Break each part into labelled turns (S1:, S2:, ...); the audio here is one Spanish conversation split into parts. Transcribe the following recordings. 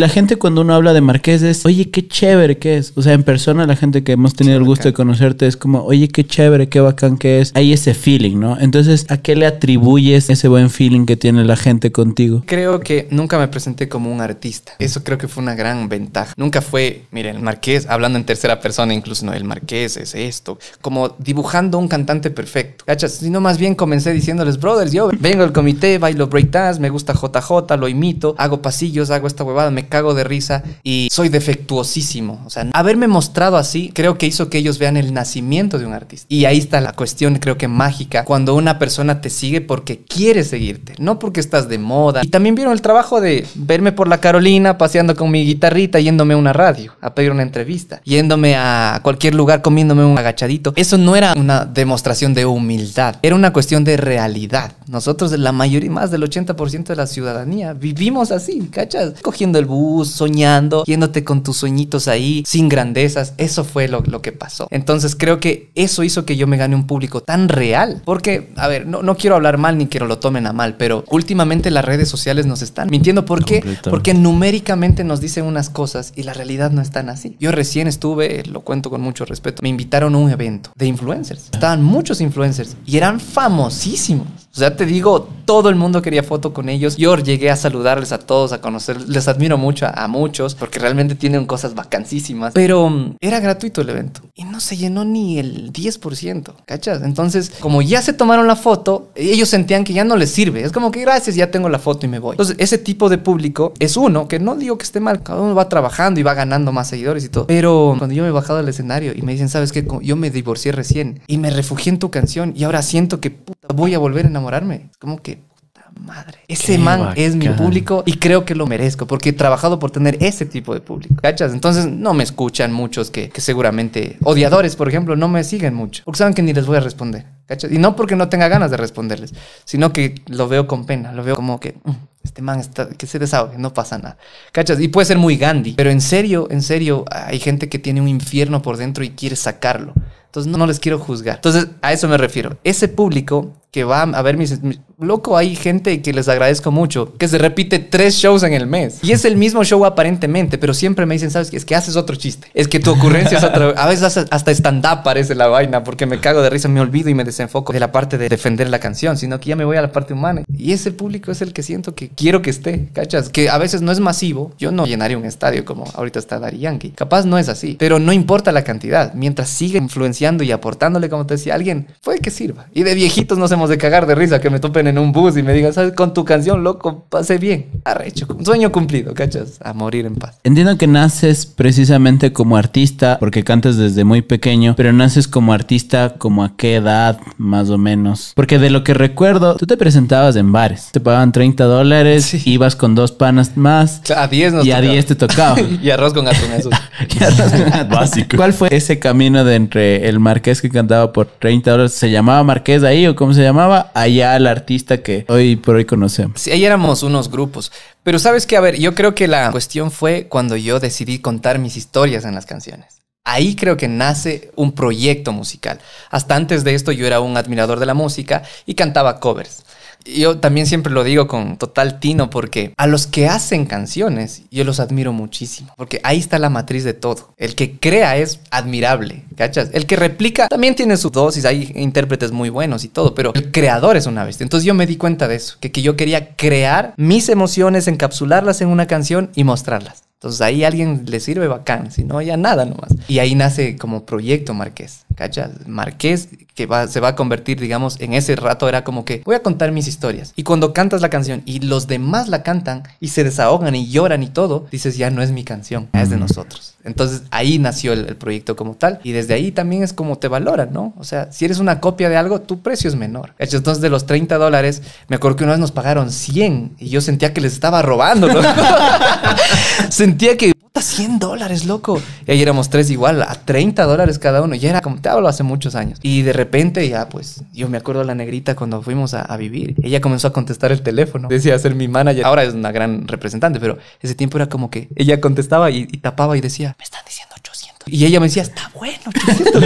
S1: La gente cuando uno habla de Marqués es, oye, qué chévere que es. O sea, en persona la gente que hemos tenido el gusto de conocerte es como, oye, qué chévere, qué bacán que es. Hay ese feeling, ¿no? Entonces, ¿a qué le atribuyes ese buen feeling que tiene la gente contigo?
S2: Creo que nunca me presenté como un artista. Eso creo que fue una gran ventaja. Nunca fue, miren, el Marqués, hablando en tercera persona, incluso no, el Marqués es esto. Como dibujando un cantante perfecto. ¿Cachas? Sino más bien comencé diciéndoles, brothers, yo vengo al comité, bailo breakdance, me gusta JJ, lo imito, hago pasillos, hago esta huevada, me cago de risa y soy defectuosísimo. O sea, haberme mostrado así creo que hizo que ellos vean el nacimiento de un artista. Y ahí está la cuestión, creo que mágica, cuando una persona te sigue porque quiere seguirte, no porque estás de moda. Y también vieron el trabajo de verme por la Carolina, paseando con mi guitarrita, yéndome a una radio, a pedir una entrevista, yéndome a cualquier lugar, comiéndome un agachadito. Eso no era una demostración de humildad, era una cuestión de realidad. Nosotros, la mayoría, más del 80% de la ciudadanía, vivimos así, ¿cachas? Cogiendo el bus soñando, yéndote con tus sueñitos ahí, sin grandezas. Eso fue lo, que pasó. Entonces creo que eso hizo que yo me gane un público tan real. Porque, a ver, no, no quiero hablar mal ni que lo tomen a mal, pero últimamente las redes sociales nos están mintiendo. ¿Por qué? Porque numéricamente nos dicen unas cosas y la realidad no es tan así. Yo recién estuve, lo cuento con mucho respeto, me invitaron a un evento de influencers. Estaban muchos influencers y eran famosísimos o sea, te digo, todo el mundo quería foto con ellos. Yo llegué a saludarles a todos, a conocerles. les admiro mucho a, muchos, porque realmente tienen cosas vacancísimas, pero mm, era gratuito el evento y no se llenó ni el 10%, ¿cachas? Entonces, como ya se tomaron la foto, ellos sentían que ya no les sirve. Es como que gracias, ya tengo la foto y me voy. Entonces, ese tipo de público es uno que no digo que esté mal, cada uno va trabajando y va ganando más seguidores y todo. Pero cuando yo me he bajado del escenario y me dicen, ¿sabes qué? Yo me divorcié recién y me refugié en tu canción y ahora siento que voy a volver a enamorarme. Es como que, puta madre. Ese man es mi público y creo que lo merezco porque he trabajado por tener ese tipo de público. ¿Cachas? Entonces no me escuchan muchos que, que seguramente, odiadores, por ejemplo, no me siguen mucho porque saben que ni les voy a responder. ¿Cachas? Y no porque no tenga ganas de responderles, sino que lo veo con pena, lo veo como que mm, este man está, que se desahogue, no pasa nada. ¿Cachas? Y puede ser muy Gandhi, pero en serio, en serio, hay gente que tiene un infierno por dentro y quiere sacarlo. Entonces no, no les quiero juzgar. Entonces a eso me refiero. Ese público que va a ver mis, Loco, hay gente que les agradezco mucho, que se repite tres shows en el mes. Y es el mismo show aparentemente, pero siempre me dicen, ¿sabes qué? Es que haces otro chiste. Es que tu ocurrencia es otra... A veces hasta stand-up parece la vaina, porque me cago de risa, me olvido y me desenfoco de la parte de defender la canción, sino que ya me voy a la parte humana. Y ese público es el que siento que quiero que esté, ¿cachas? Que a veces no es masivo. Yo no llenaría un estadio como ahorita está Dari Yankee. Capaz no es así, pero no importa la cantidad. Mientras siga influenciando y aportándole, como te decía, alguien, puede que sirva. Y de viejitos no se de cagar de risa que me topen en un bus y me digan, Con tu canción, loco, pasé bien. Arrecho, sueño cumplido, ¿cachas? A morir en paz.
S1: Entiendo que naces precisamente como artista, porque cantas desde muy pequeño, pero naces como artista como a qué edad, más o menos. Porque de lo que recuerdo, tú te presentabas en bares, te pagaban 30 dólares, ibas con dos panas más. A 10 Y a 10 te tocaba.
S2: y arroz con y arroz con
S1: atún. Básico. ¿Cuál fue ese camino de entre el marqués que cantaba por 30 dólares? ¿Se llamaba marqués ahí o cómo se llama llamaba? Allá al artista que hoy por hoy conocemos.
S2: Sí, ahí éramos unos grupos. Pero sabes que, a ver, yo creo que la cuestión fue cuando yo decidí contar mis historias en las canciones. Ahí creo que nace un proyecto musical. Hasta antes de esto yo era un admirador de la música y cantaba covers. Yo también siempre lo digo con total tino porque a los que hacen canciones yo los admiro muchísimo, porque ahí está la matriz de todo. El que crea es admirable, ¿cachas? El que replica también tiene su dosis, hay intérpretes muy buenos y todo, pero el creador es una bestia. Entonces yo me di cuenta de eso, que, que yo quería crear mis emociones, encapsularlas en una canción y mostrarlas. Entonces ahí alguien le sirve bacán, si no, ya nada nomás. Y ahí nace como proyecto Marqués, ¿cachas? Marqués que va, se va a convertir, digamos, en ese rato era como que voy a contar mis historias. Y cuando cantas la canción y los demás la cantan y se desahogan y lloran y todo, dices, ya no es mi canción, es de nosotros. Entonces ahí nació el, proyecto como tal. Y desde ahí también es como te valoran, ¿no? O sea, si eres una copia de algo, tu precio es menor. Entonces de los 30 dólares, me acuerdo que una vez nos pagaron 100 y yo sentía que les estaba robando, ¿no? sentía que, puta, 100 dólares, loco. Y ahí éramos tres igual, a 30 dólares cada uno. Y era como, te hablo, hace muchos años. Y de repente ya, pues, yo me acuerdo a la negrita cuando fuimos a, vivir. Ella comenzó a contestar el teléfono. Decía ser mi manager. Ahora es una gran representante, pero ese tiempo era como que ella contestaba y, tapaba y decía, me están diciendo 800. Y ella me decía, está bueno, 800,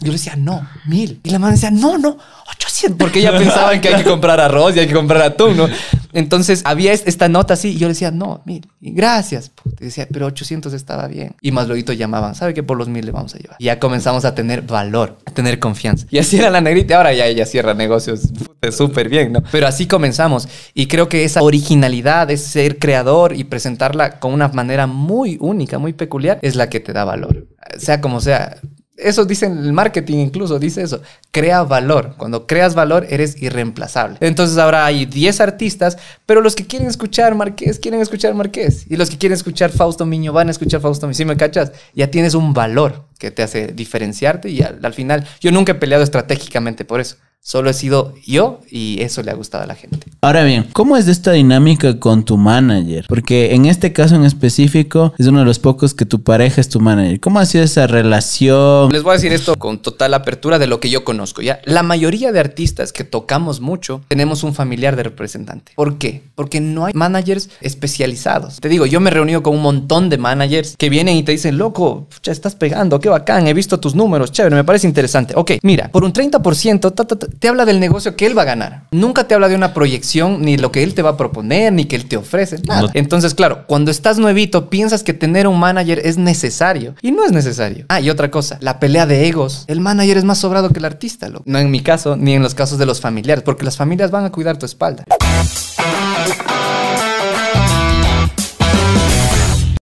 S2: Yo le decía, no, mil. Y la madre decía, no, no, 800. Porque ella pensaba en que hay que comprar arroz y hay que comprar atún, ¿no? Entonces había esta nota así y yo decía, no, mil, gracias. decía, pero 800 estaba bien. Y más luego llamaban, ¿sabe que por los mil le vamos a llevar? Y ya comenzamos a tener valor, a tener confianza. Y así era la negrita, ahora ya ella cierra negocios súper bien, ¿no? Pero así comenzamos. Y creo que esa originalidad, De ser creador y presentarla con una manera muy única, muy peculiar, es la que te da valor. Sea como sea, eso dice el marketing incluso, dice eso. Crea valor. Cuando creas valor, eres irreemplazable. Entonces ahora hay 10 artistas, pero los que quieren escuchar Marqués, quieren escuchar Marqués. Y los que quieren escuchar Fausto Miño, van a escuchar Fausto Miño. Si me cachas, ya tienes un valor que te hace diferenciarte y al final, yo nunca he peleado estratégicamente por eso. Solo he sido yo y eso le ha gustado
S1: a la gente. Ahora bien, ¿cómo es esta dinámica con tu manager? Porque en este caso en específico es uno de los pocos que tu pareja es tu manager. ¿Cómo ha sido esa relación?
S2: Les voy a decir esto con total apertura de lo que yo conozco. Ya, la mayoría de artistas que tocamos mucho tenemos un familiar de representante. ¿Por qué? Porque no hay managers especializados. Te digo, yo me he reunido con un montón de managers que vienen y te dicen, loco, ya estás pegando, qué bacán, he visto tus números, chévere, me parece interesante. Ok, mira, por un 30%, ta, te habla del negocio que él va a ganar. Nunca te habla de una proyección, ni lo que él te va a proponer, ni que él te ofrece. Entonces, claro, cuando estás nuevito, piensas que tener un manager es necesario. Y no es necesario. Ah, y otra cosa, la pelea de egos. El manager es más sobrado que el artista, loco. No en mi caso, ni en los casos de los familiares, porque las familias van a cuidar tu espalda.